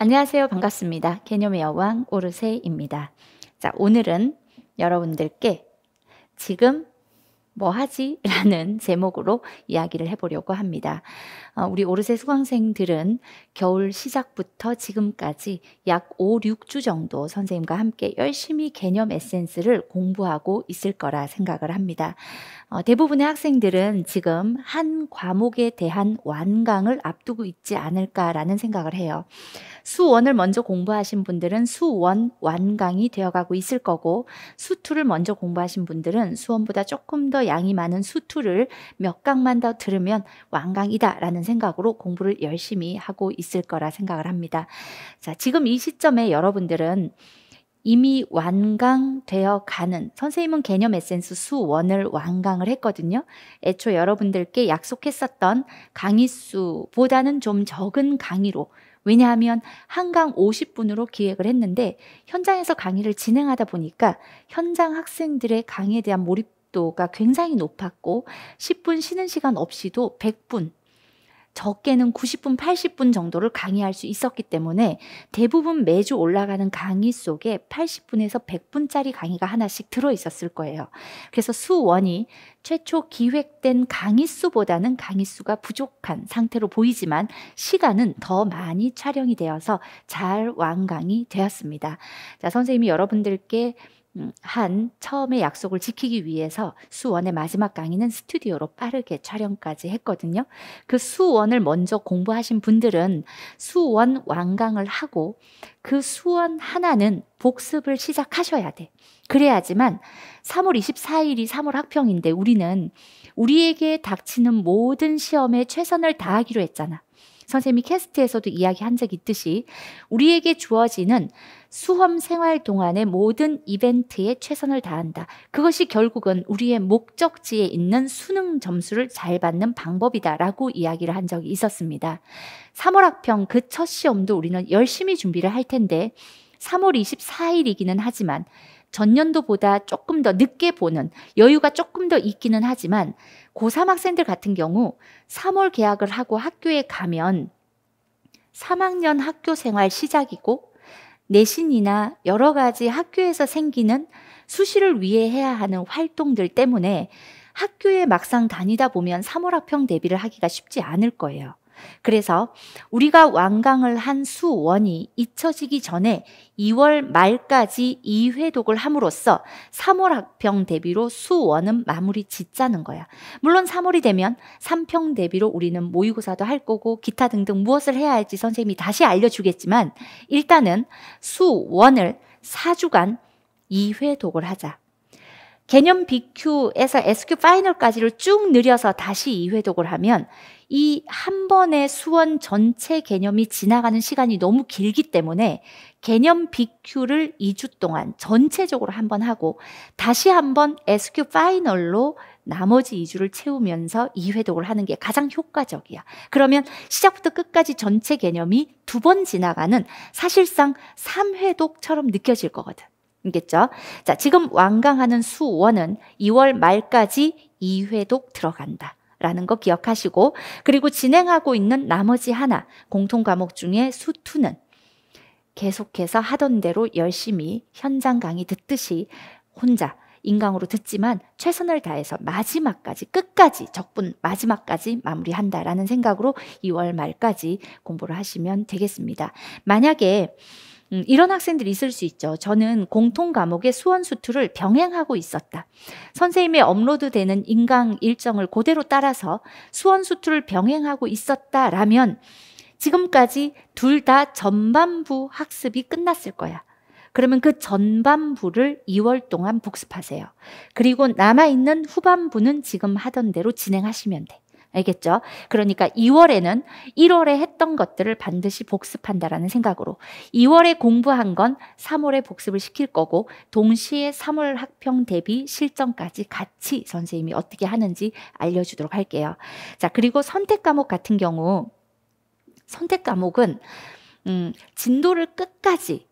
안녕하세요. 반갑습니다. 개념의 여왕 오르세입니다. 자, 오늘은 여러분들께 지금 뭐 하지? 라는 제목으로 이야기를 해보려고 합니다. 어, 우리 오르세 수강생들은 겨울 시작부터 지금까지 약 5, 6주 정도 선생님과 함께 열심히 개념 에센스를 공부하고 있을 거라 생각을 합니다. 어, 대부분의 학생들은 지금 한 과목에 대한 완강을 앞두고 있지 않을까라는 생각을 해요. 수원을 먼저 공부하신 분들은 수원 완강이 되어가고 있을 거고 수투를 먼저 공부하신 분들은 수원보다 조금 더 양이 많은 수투를 몇 강만 더 들으면 완강이다라는 생각으로 공부를 열심히 하고 있을 거라 생각을 합니다. 자, 지금 이 시점에 여러분들은 이미 완강되어 가는 선생님은 개념 에센스 수원을 완강을 했거든요. 애초 여러분들께 약속했었던 강의 수보다는 좀 적은 강의로 왜냐하면 한강 50분으로 기획을 했는데 현장에서 강의를 진행하다 보니까 현장 학생들의 강의에 대한 몰입도가 굉장히 높았고 10분 쉬는 시간 없이도 100분 적게는 90분, 80분 정도를 강의할 수 있었기 때문에 대부분 매주 올라가는 강의 속에 80분에서 100분짜리 강의가 하나씩 들어 있었을 거예요. 그래서 수원이 최초 기획된 강의 수보다는 강의 수가 부족한 상태로 보이지만 시간은 더 많이 촬영이 되어서 잘 완강이 되었습니다. 자, 선생님이 여러분들께 한 처음에 약속을 지키기 위해서 수원의 마지막 강의는 스튜디오로 빠르게 촬영까지 했거든요. 그 수원을 먼저 공부하신 분들은 수원 완강을 하고 그 수원 하나는 복습을 시작하셔야 돼. 그래야지만 3월 24일이 3월 학평인데 우리는 우리에게 닥치는 모든 시험에 최선을 다하기로 했잖아. 선생님이 캐스트에서도 이야기한 적 있듯이 우리에게 주어지는 수험 생활 동안의 모든 이벤트에 최선을 다한다. 그것이 결국은 우리의 목적지에 있는 수능 점수를 잘 받는 방법이다라고 이야기를 한 적이 있었습니다. 3월 학평 그 첫 시험도 우리는 열심히 준비를 할 텐데 3월 24일이기는 하지만 전년도보다 조금 더 늦게 보는 여유가 조금 더 있기는 하지만 고3 학생들 같은 경우 3월 개학을 하고 학교에 가면 3학년 학교 생활 시작이고 내신이나 여러 가지 학교에서 생기는 수시를 위해 해야 하는 활동들 때문에 학교에 막상 다니다 보면 3월 학평 대비를 하기가 쉽지 않을 거예요. 그래서 우리가 완강을 한 수원이 잊혀지기 전에 2월 말까지 이 회독을 함으로써 3월 학평 대비로 수원은 마무리 짓자는 거야. 물론 3월이 되면 3평 대비로 우리는 모의고사도 할 거고 기타 등등 무엇을 해야 할지 선생님이 다시 알려주겠지만 일단은 수원을 4주간 2회독을 하자. 개념 BQ에서 SQ 파이널까지를 쭉 늘려서 다시 이회독을 하면 이 한 번의 수원 전체 개념이 지나가는 시간이 너무 길기 때문에 개념 BQ를 2주 동안 전체적으로 한 번 하고 다시 한번 SQ 파이널로 나머지 2주를 채우면서 이회독을 하는 게 가장 효과적이야. 그러면 시작부터 끝까지 전체 개념이 두 번 지나가는 사실상 3회독처럼 느껴질 거거든. 겠죠 자, 지금 완강하는 수원은 2월 말까지 2회독 들어간다. 라는 거 기억하시고 그리고 진행하고 있는 나머지 하나 공통 과목 중에 수투는 계속해서 하던 대로 열심히 현장 강의 듣듯이 혼자 인강으로 듣지만 최선을 다해서 마지막까지 끝까지 적분 마지막까지 마무리한다라는 생각으로 2월 말까지 공부를 하시면 되겠습니다. 만약에 음, 이런 학생들이 있을 수 있죠. 저는 공통 과목의 수원 수투를 병행하고 있었다. 선생님의 업로드되는 인강 일정을 그대로 따라서 수원 수투를 병행하고 있었다라면 지금까지 둘 다 전반부 학습이 끝났을 거야. 그러면 그 전반부를 2월 동안 복습하세요. 그리고 남아있는 후반부는 지금 하던 대로 진행하시면 돼. 알겠죠? 그러니까 2월에는 1월에 했던 것들을 반드시 복습한다라는 생각으로 2월에 공부한 건 3월에 복습을 시킬 거고 동시에 3월 학평 대비 실전까지 같이 선생님이 어떻게 하는지 알려주도록 할게요. 자, 그리고 선택 과목 같은 경우 선택 과목은 음, 진도를 끝까지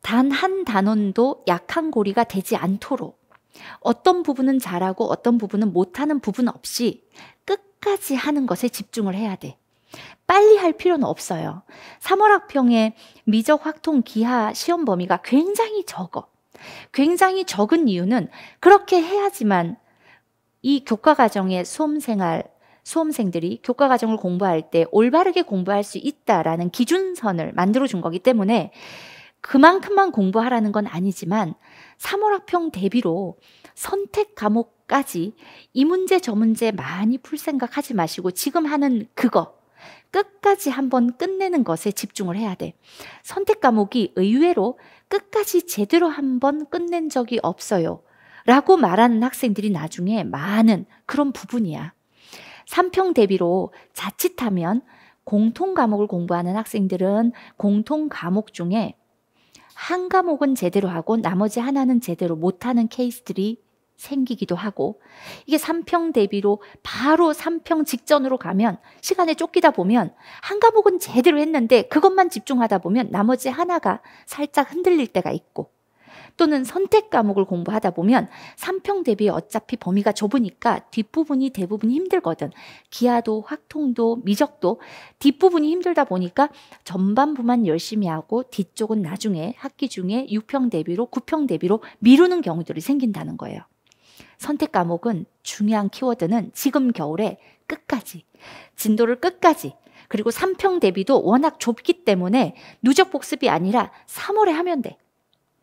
단 한 단원도 약한 고리가 되지 않도록 어떤 부분은 잘하고 어떤 부분은 못하는 부분 없이 끝까지 하는 것에 집중을 해야 돼. 빨리 할 필요는 없어요. 3월 학평의 미적 확통 기하 시험 범위가 굉장히 적어. 굉장히 적은 이유는 그렇게 해야지만 이 교과 과정의 수험생활 수험생들이 교과 과정을 공부할 때 올바르게 공부할 수 있다라는 기준선을 만들어 준 거기 때문에 그만큼만 공부하라는 건 아니지만 3월 학평 대비로 선택 과목 까지 이 문제 저 문제 많이 풀 생각하지 마시고 지금 하는 그거 끝까지 한번 끝내는 것에 집중을 해야 돼. 선택 과목이 의외로 끝까지 제대로 한번 끝낸 적이 없어요. 라고 말하는 학생들이 나중에 많은 그런 부분이야. 3평 대비로 자칫하면 공통 과목을 공부하는 학생들은 공통 과목 중에 한 과목은 제대로 하고 나머지 하나는 제대로 못하는 케이스들이 생기기도 하고 이게 3평 대비로 바로 3평 직전으로 가면 시간에 쫓기다 보면 한 과목은 제대로 했는데 그것만 집중하다 보면 나머지 하나가 살짝 흔들릴 때가 있고 또는 선택 과목을 공부하다 보면 3평 대비 어차피 범위가 좁으니까 뒷부분이 대부분 힘들거든. 기하도, 확통도, 미적도 뒷부분이 힘들다 보니까 전반부만 열심히 하고 뒤쪽은 나중에 학기 중에 6평 대비로 9평 대비로 미루는 경우들이 생긴다는 거예요. 선택 과목은 중요한 키워드는 지금 겨울에 끝까지 진도를 끝까지 그리고 3평 대비도 워낙 좁기 때문에 누적 복습이 아니라 3월에 하면 돼.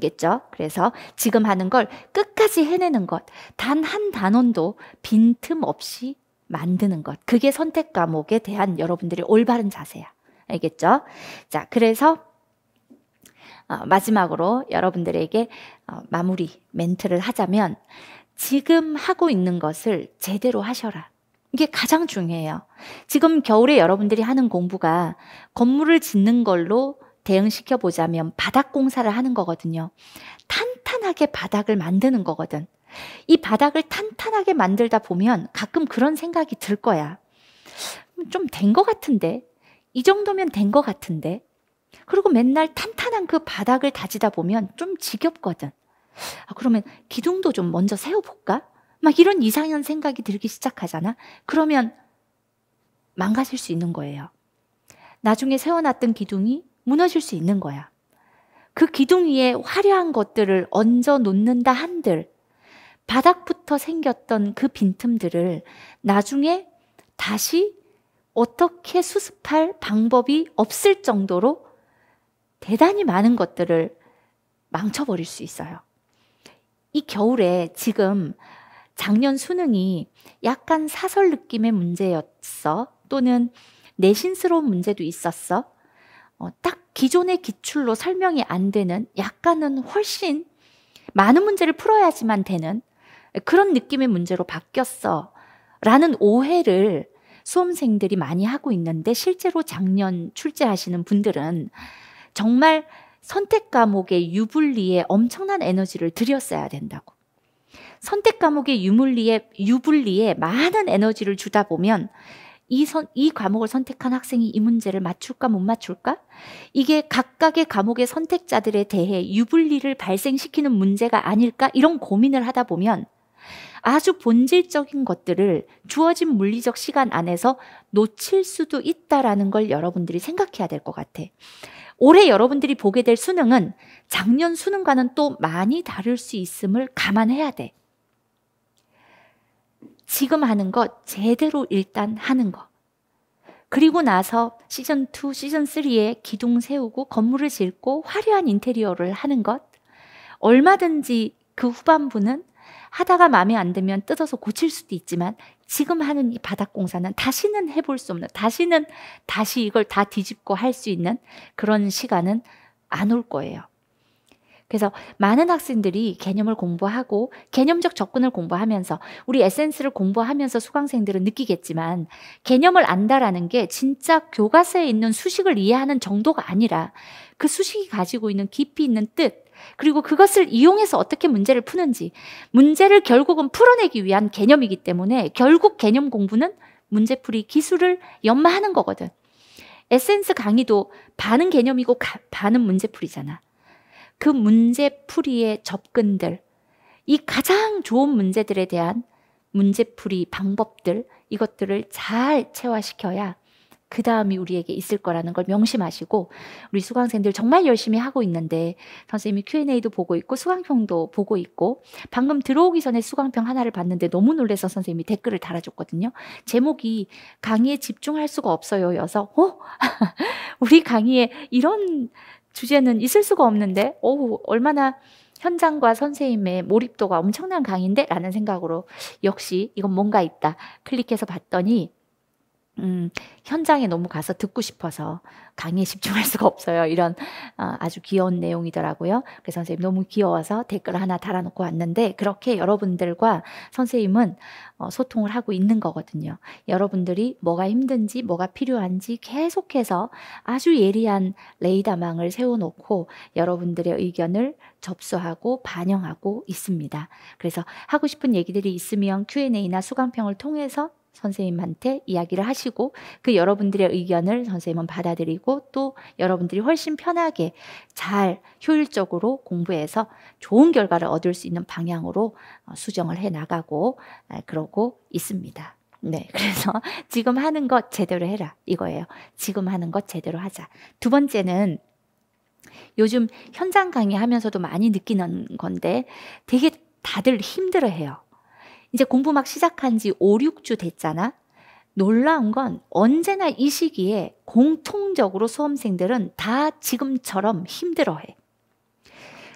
겠죠? 그래서 지금 하는 걸 끝까지 해내는 것, 단 한 단원도 빈틈 없이 만드는 것. 그게 선택 과목에 대한 여러분들의 올바른 자세야. 알겠죠? 자, 그래서 어, 마지막으로 여러분들에게 어, 마무리 멘트를 하자면 지금 하고 있는 것을 제대로 하셔라. 이게 가장 중요해요. 지금 겨울에 여러분들이 하는 공부가 건물을 짓는 걸로 대응시켜 보자면 바닥 공사를 하는 거거든요. 탄탄하게 바닥을 만드는 거거든. 이 바닥을 탄탄하게 만들다 보면 가끔 그런 생각이 들 거야. 좀된것 같은데. 이 정도면 된것 같은데. 그리고 맨날 탄탄한 그 바닥을 다지다 보면 좀 지겹거든. 아, 그러면 기둥도 좀 먼저 세워볼까? 막 이런 이상한 생각이 들기 시작하잖아? 그러면 망가질 수 있는 거예요. 나중에 세워놨던 기둥이 무너질 수 있는 거야. 그 기둥 위에 화려한 것들을 얹어 놓는다 한들 바닥부터 생겼던 그 빈틈들을 나중에 다시 어떻게 수습할 방법이 없을 정도로 대단히 많은 것들을 망쳐버릴 수 있어요. 이 겨울에 지금 작년 수능이 약간 사설 느낌의 문제였어. 또는 내신스러운 문제도 있었어. 어, 딱 기존의 기출로 설명이 안 되는 약간은 훨씬 많은 문제를 풀어야지만 되는 그런 느낌의 문제로 바뀌었어. 라는 오해를 수험생들이 많이 하고 있는데 실제로 작년 출제하시는 분들은 정말 선택 과목의 유불리에 엄청난 에너지를 들였어야 된다고. 선택 과목의 유물리에 유불리에 많은 에너지를 주다 보면 이, 선, 이 과목을 선택한 학생이 이 문제를 맞출까 못 맞출까? 이게 각각의 과목의 선택자들에 대해 유불리를 발생시키는 문제가 아닐까? 이런 고민을 하다 보면 아주 본질적인 것들을 주어진 물리적 시간 안에서 놓칠 수도 있다라는 걸 여러분들이 생각해야 될 것 같아. 올해 여러분들이 보게 될 수능은 작년 수능과는 또 많이 다를 수 있음을 감안해야 돼. 지금 하는 것 제대로 일단 하는 것. 그리고 나서 시즌 2, 시즌 3에 기둥 세우고 건물을 짓고 화려한 인테리어를 하는 것. 얼마든지 그 후반부는 하다가 마음에 안 들면 뜯어서 고칠 수도 있지만 지금 하는 이 바닥 공사는 다시는 해볼 수 없는, 다시는 다시 이걸 다 뒤집고 할 수 있는 그런 시간은 안 올 거예요. 그래서 많은 학생들이 개념을 공부하고 개념적 접근을 공부하면서 우리 에센스를 공부하면서 수강생들은 느끼겠지만 개념을 안다라는 게 진짜 교과서에 있는 수식을 이해하는 정도가 아니라 그 수식이 가지고 있는 깊이 있는 뜻, 그리고 그것을 이용해서 어떻게 문제를 푸는지, 문제를 결국은 풀어내기 위한 개념이기 때문에 결국 개념 공부는 문제풀이 기술을 연마하는 거거든. 에센스 강의도 반은 개념이고 가, 반은 문제풀이잖아. 그 문제풀이의 접근들, 이 가장 좋은 문제들에 대한 문제풀이 방법들, 이것들을 잘 체화시켜야 그 다음이 우리에게 있을 거라는 걸 명심하시고 우리 수강생들 정말 열심히 하고 있는데 선생님이 Q&A도 보고 있고 수강평도 보고 있고 방금 들어오기 전에 수강평 하나를 봤는데 너무 놀래서 선생님이 댓글을 달아줬거든요. 제목이 강의에 집중할 수가 없어요. 여서 어? 우리 강의에 이런 주제는 있을 수가 없는데 오 얼마나 현장과 선생님의 몰입도가 엄청난 강의인데 라는 생각으로 역시 이건 뭔가 있다 클릭해서 봤더니 음, 현장에 너무 가서 듣고 싶어서 강의에 집중할 수가 없어요. 이런 어, 아주 귀여운 내용이더라고요. 그래서 선생님 너무 귀여워서 댓글 하나 달아놓고 왔는데 그렇게 여러분들과 선생님은 어, 소통을 하고 있는 거거든요. 여러분들이 뭐가 힘든지 뭐가 필요한지 계속해서 아주 예리한 레이더망을 세워놓고 여러분들의 의견을 접수하고 반영하고 있습니다. 그래서 하고 싶은 얘기들이 있으면 Q&A나 수강평을 통해서 선생님한테 이야기를 하시고 그 여러분들의 의견을 선생님은 받아들이고 또 여러분들이 훨씬 편하게 잘 효율적으로 공부해서 좋은 결과를 얻을 수 있는 방향으로 어, 수정을 해 나가고 그러고 있습니다. 네. 그래서 지금 하는 것 제대로 해라. 이거예요. 지금 하는 것 제대로 하자. 두 번째는 요즘 현장 강의하면서도 많이 느끼는 건데 되게 다들 힘들어 해요. 이제 공부 막 시작한 지 5, 6주 됐잖아. 놀라운 건 언제나 이 시기에 공통적으로 수험생들은 다 지금처럼 힘들어해.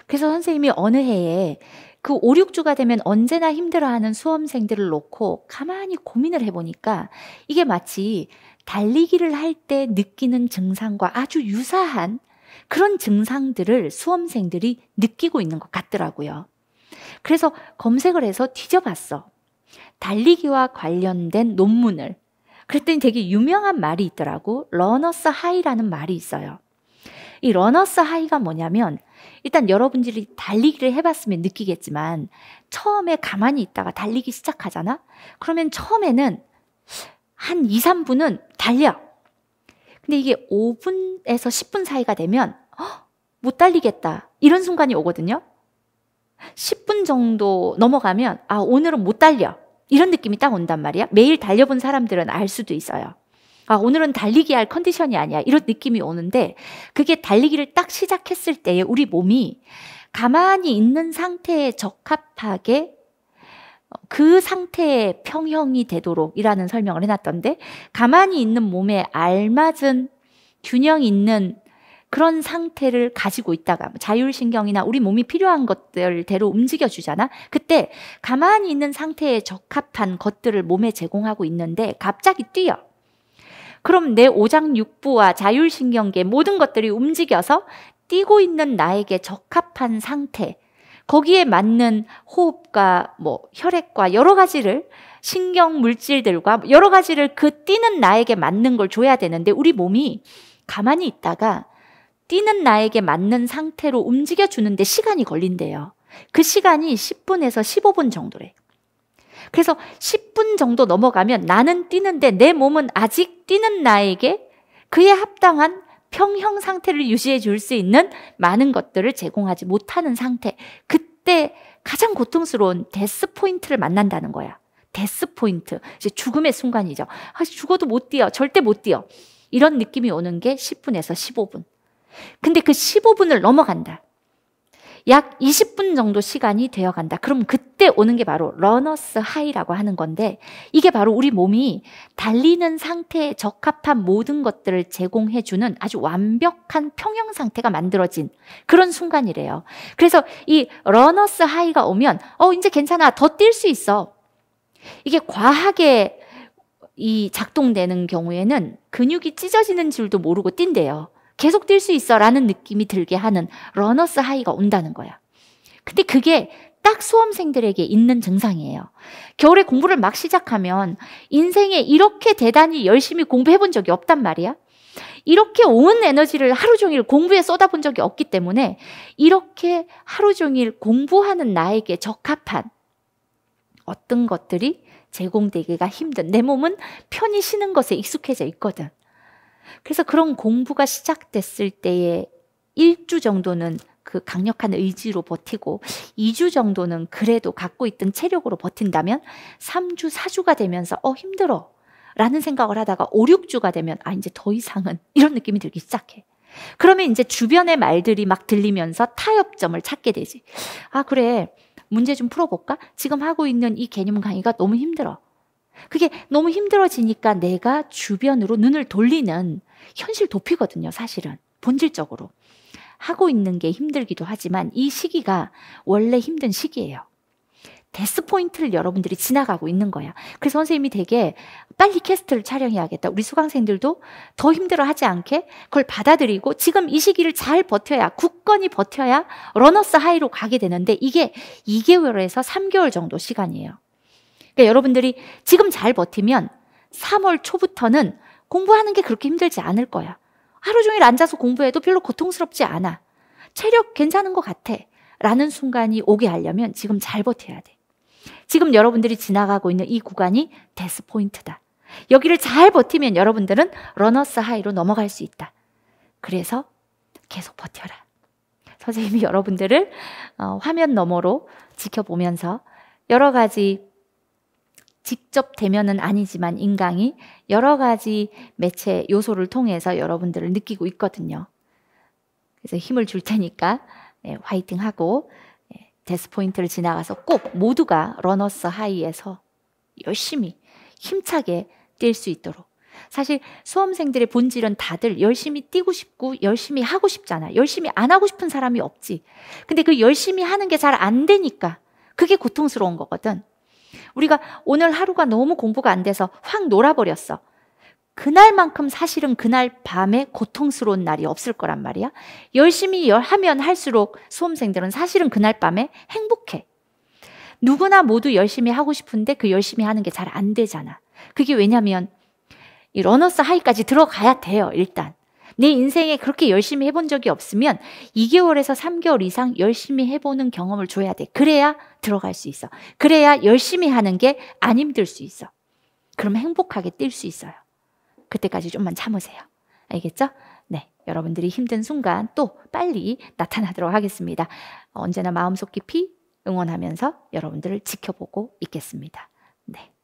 그래서 선생님이 어느 해에 그 5, 6주가 되면 언제나 힘들어하는 수험생들을 놓고 가만히 고민을 해보니까 이게 마치 달리기를 할 때 느끼는 증상과 아주 유사한 그런 증상들을 수험생들이 느끼고 있는 것 같더라고요. 그래서 검색을 해서 뒤져봤어. 달리기와 관련된 논문을. 그랬더니 되게 유명한 말이 있더라고. 러너스 하이라는 말이 있어요. 이 러너스 하이가 뭐냐면 일단 여러분들이 달리기를 해봤으면 느끼겠지만 처음에 가만히 있다가 달리기 시작하잖아? 그러면 처음에는 한 2, 3분은 달려. 근데 이게 5분에서 10분 사이가 되면 어, 못 달리겠다. 이런 순간이 오거든요. 10분 정도 넘어가면 아 오늘은 못 달려 이런 느낌이 딱 온단 말이야. 매일 달려본 사람들은 알 수도 있어요. 아 오늘은 달리기 할 컨디션이 아니야 이런 느낌이 오는데 그게 달리기를 딱 시작했을 때에 우리 몸이 가만히 있는 상태에 적합하게 어, 그 상태의 평형이 되도록이라는 설명을 해놨던데 가만히 있는 몸에 알맞은 균형 있는 그런 상태를 가지고 있다가 자율신경이나 우리 몸이 필요한 것들대로 움직여주잖아? 그때 가만히 있는 상태에 적합한 것들을 몸에 제공하고 있는데 갑자기 뛰어. 그럼 내 오장육부와 자율신경계 모든 것들이 움직여서 뛰고 있는 나에게 적합한 상태, 거기에 맞는 호흡과 뭐 혈액과 여러 가지를 신경 물질들과 여러 가지를 그 뛰는 나에게 맞는 걸 줘야 되는데 우리 몸이 가만히 있다가 뛰는 나에게 맞는 상태로 움직여주는데 시간이 걸린대요. 그 시간이 10분에서 15분 정도래. 그래서 10분 정도 넘어가면 나는 뛰는데 내 몸은 아직 뛰는 나에게 그에 합당한 평형 상태를 유지해 줄 수 있는 많은 것들을 제공하지 못하는 상태. 그때 가장 고통스러운 데스 포인트를 만난다는 거야. 데스 포인트. 이제 죽음의 순간이죠. 아, 죽어도 못 뛰어. 절대 못 뛰어. 이런 느낌이 오는 게 10분에서 15분. 근데 그 15분을 넘어간다. 약 20분 정도 시간이 되어 간다. 그럼 그때 오는 게 바로 러너스 하이라고 하는 건데 이게 바로 우리 몸이 달리는 상태에 적합한 모든 것들을 제공해 주는 아주 완벽한 평형 상태가 만들어진 그런 순간이래요. 그래서 이 러너스 하이가 오면 어 이제 괜찮아. 더 뛸 수 있어. 이게 과하게 이 작동되는 경우에는 근육이 찢어지는 줄도 모르고 뛴대요. 계속 뛸 수 있어 라는 느낌이 들게 하는 러너스 하이가 온다는 거야. 근데 그게 딱 수험생들에게 있는 증상이에요. 겨울에 공부를 막 시작하면 인생에 이렇게 대단히 열심히 공부해 본 적이 없단 말이야. 이렇게 온 에너지를 하루 종일 공부에 쏟아본 적이 없기 때문에 이렇게 하루 종일 공부하는 나에게 적합한 어떤 것들이 제공되기가 힘든 내 몸은 편히 쉬는 것에 익숙해져 있거든. 그래서 그런 공부가 시작됐을 때에 1주 정도는 그 강력한 의지로 버티고 2주 정도는 그래도 갖고 있던 체력으로 버틴다면 3주, 4주가 되면서 어, 힘들어. 라는 생각을 하다가 5, 6주가 되면 아, 이제 더 이상은 이런 느낌이 들기 시작해. 그러면 이제 주변의 말들이 막 들리면서 타협점을 찾게 되지. 아, 그래. 문제 좀 풀어볼까? 지금 하고 있는 이 개념 강의가 너무 힘들어. 그게 너무 힘들어지니까 내가 주변으로 눈을 돌리는 현실 도피거든요, 사실은. 본질적으로. 하고 있는 게 힘들기도 하지만 이 시기가 원래 힘든 시기예요. 데스 포인트를 여러분들이 지나가고 있는 거야. 그래서 선생님이 되게 빨리 캐스트를 촬영해야겠다. 우리 수강생들도 더 힘들어하지 않게 그걸 받아들이고 지금 이 시기를 잘 버텨야 굳건히 버텨야 러너스 하이로 가게 되는데 이게 2개월에서 3개월 정도 시간이에요. 그러니까 여러분들이 지금 잘 버티면 3월 초부터는 공부하는 게 그렇게 힘들지 않을 거야. 하루 종일 앉아서 공부해도 별로 고통스럽지 않아. 체력 괜찮은 것 같아. 라는 순간이 오게 하려면 지금 잘 버텨야 돼. 지금 여러분들이 지나가고 있는 이 구간이 데스 포인트다. 여기를 잘 버티면 여러분들은 러너스 하이로 넘어갈 수 있다. 그래서 계속 버텨라. 선생님이 여러분들을 어, 화면 너머로 지켜보면서 여러 가지 직접 대면은 아니지만 인강이 여러 가지 매체 요소를 통해서 여러분들을 느끼고 있거든요. 그래서 힘을 줄 테니까 네, 예, 화이팅 하고 네, 예, 데스 포인트를 지나가서 꼭 모두가 러너스 하이에서 열심히 힘차게 뛸 수 있도록 사실 수험생들의 본질은 다들 열심히 뛰고 싶고 열심히 하고 싶잖아. 열심히 안 하고 싶은 사람이 없지. 근데 그 열심히 하는 게 잘 안 되니까 그게 고통스러운 거거든. 우리가 오늘 하루가 너무 공부가 안 돼서 확 놀아버렸어. 그날만큼 사실은 그날 밤에 고통스러운 날이 없을 거란 말이야. 열심히 하면 할수록 수험생들은 사실은 그날 밤에 행복해. 누구나 모두 열심히 하고 싶은데 그 열심히 하는 게 잘 안 되잖아. 그게 왜냐면 이 러너스 하이까지 들어가야 돼요, 일단. 내 인생에 그렇게 열심히 해본 적이 없으면 2개월에서 3개월 이상 열심히 해보는 경험을 줘야 돼. 그래야 들어갈 수 있어. 그래야 열심히 하는 게 안 힘들 수 있어. 그럼 행복하게 뛸 수 있어요. 그때까지 좀만 참으세요. 알겠죠? 네. 여러분들이 힘든 순간 또 빨리 나타나도록 하겠습니다. 언제나 마음속 깊이 응원하면서 여러분들을 지켜보고 있겠습니다. 네.